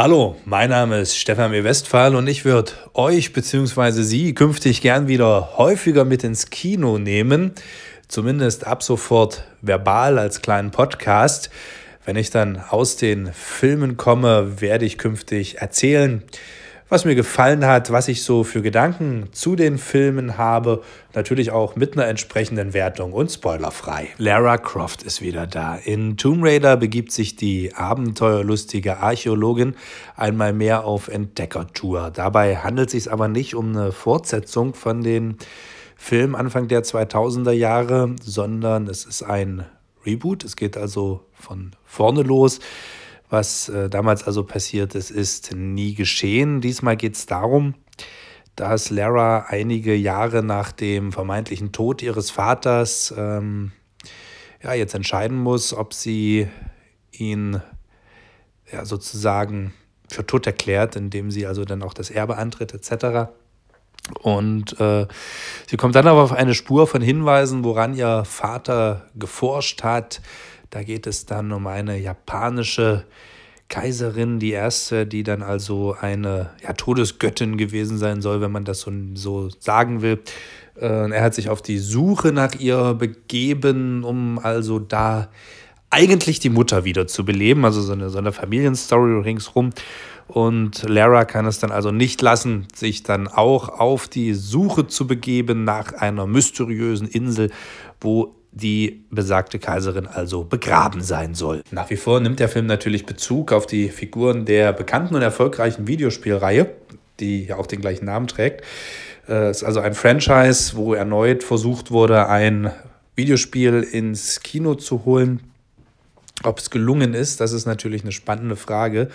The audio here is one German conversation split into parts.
Hallo, mein Name ist Stefan E. Westphal und ich würde euch bzw. Sie künftig gern wieder häufiger mit ins Kino nehmen, zumindest ab sofort verbal als kleinen Podcast. Wenn ich dann aus den Filmen komme, werde ich künftig erzählen, was mir gefallen hat, was ich so für Gedanken zu den Filmen habe. Natürlich auch mit einer entsprechenden Wertung und spoilerfrei. Lara Croft ist wieder da. In Tomb Raider begibt sich die abenteuerlustige Archäologin einmal mehr auf Entdeckertour. Dabei handelt es sich aber nicht um eine Fortsetzung von den Film Anfang der 2000er Jahre, sondern es ist ein Reboot. Es geht also von vorne los. Was äh, damals also passiert ist, ist nie geschehen. Diesmal geht es darum, dass Lara einige Jahre nach dem vermeintlichen Tod ihres Vaters ähm, ja, jetzt entscheiden muss, ob sie ihn ja, sozusagen für tot erklärt, indem sie also dann auch das Erbe antritt etc. Und äh, sie kommt dann aber auf eine Spur von Hinweisen, woran ihr Vater geforscht hat, da geht es dann um eine japanische Kaiserin, die erste, die dann also eine ja, Todesgöttin gewesen sein soll, wenn man das so, so sagen will. Äh, er hat sich auf die Suche nach ihr begeben, um also da eigentlich die Mutter wieder zu beleben, also so eine, so eine Familienstory ringsrum. Und Lara kann es dann also nicht lassen, sich dann auch auf die Suche zu begeben nach einer mysteriösen Insel, wo die besagte Kaiserin also begraben sein soll. Nach wie vor nimmt der Film natürlich Bezug auf die Figuren der bekannten und erfolgreichen Videospielreihe, die ja auch den gleichen Namen trägt. Äh, es ist also ein Franchise, wo erneut versucht wurde, ein Videospiel ins Kino zu holen. Ob es gelungen ist, das ist natürlich eine spannende Frage.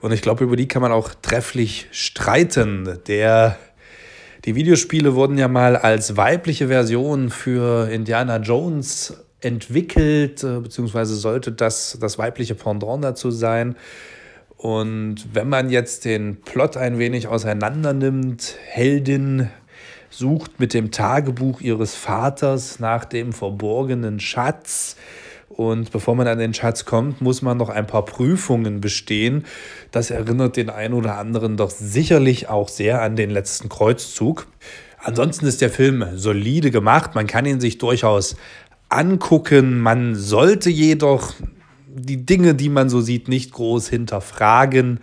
Und ich glaube, über die kann man auch trefflich streiten. Der die Videospiele wurden ja mal als weibliche Version für Indiana Jones entwickelt, äh, beziehungsweise sollte das das weibliche Pendant dazu sein. Und wenn man jetzt den Plot ein wenig auseinander nimmt, Heldin sucht mit dem Tagebuch ihres Vaters nach dem verborgenen Schatz und bevor man an den Schatz kommt, muss man noch ein paar Prüfungen bestehen. Das erinnert den einen oder anderen doch sicherlich auch sehr an den letzten Kreuzzug. Ansonsten ist der Film solide gemacht. Man kann ihn sich durchaus angucken. Man sollte jedoch die Dinge, die man so sieht, nicht groß hinterfragen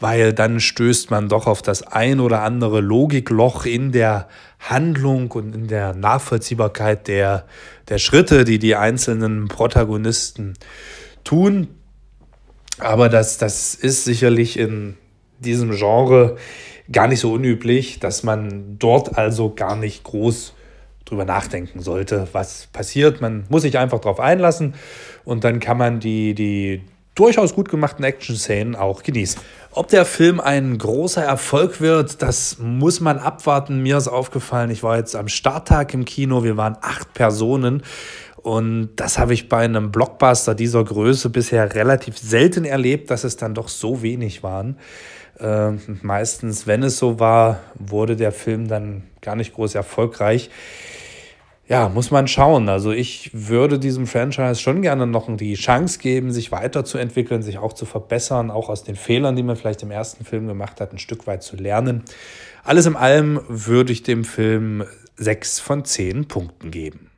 weil dann stößt man doch auf das ein oder andere Logikloch in der Handlung und in der Nachvollziehbarkeit der, der Schritte, die die einzelnen Protagonisten tun. Aber das, das ist sicherlich in diesem Genre gar nicht so unüblich, dass man dort also gar nicht groß drüber nachdenken sollte, was passiert. Man muss sich einfach darauf einlassen und dann kann man die, die durchaus gut gemachten Action-Szenen auch genießen. Ob der Film ein großer Erfolg wird, das muss man abwarten. Mir ist aufgefallen, ich war jetzt am Starttag im Kino, wir waren acht Personen. Und das habe ich bei einem Blockbuster dieser Größe bisher relativ selten erlebt, dass es dann doch so wenig waren. Äh, meistens, wenn es so war, wurde der Film dann gar nicht groß erfolgreich ja, muss man schauen. Also ich würde diesem Franchise schon gerne noch die Chance geben, sich weiterzuentwickeln, sich auch zu verbessern, auch aus den Fehlern, die man vielleicht im ersten Film gemacht hat, ein Stück weit zu lernen. Alles in allem würde ich dem Film sechs von zehn Punkten geben.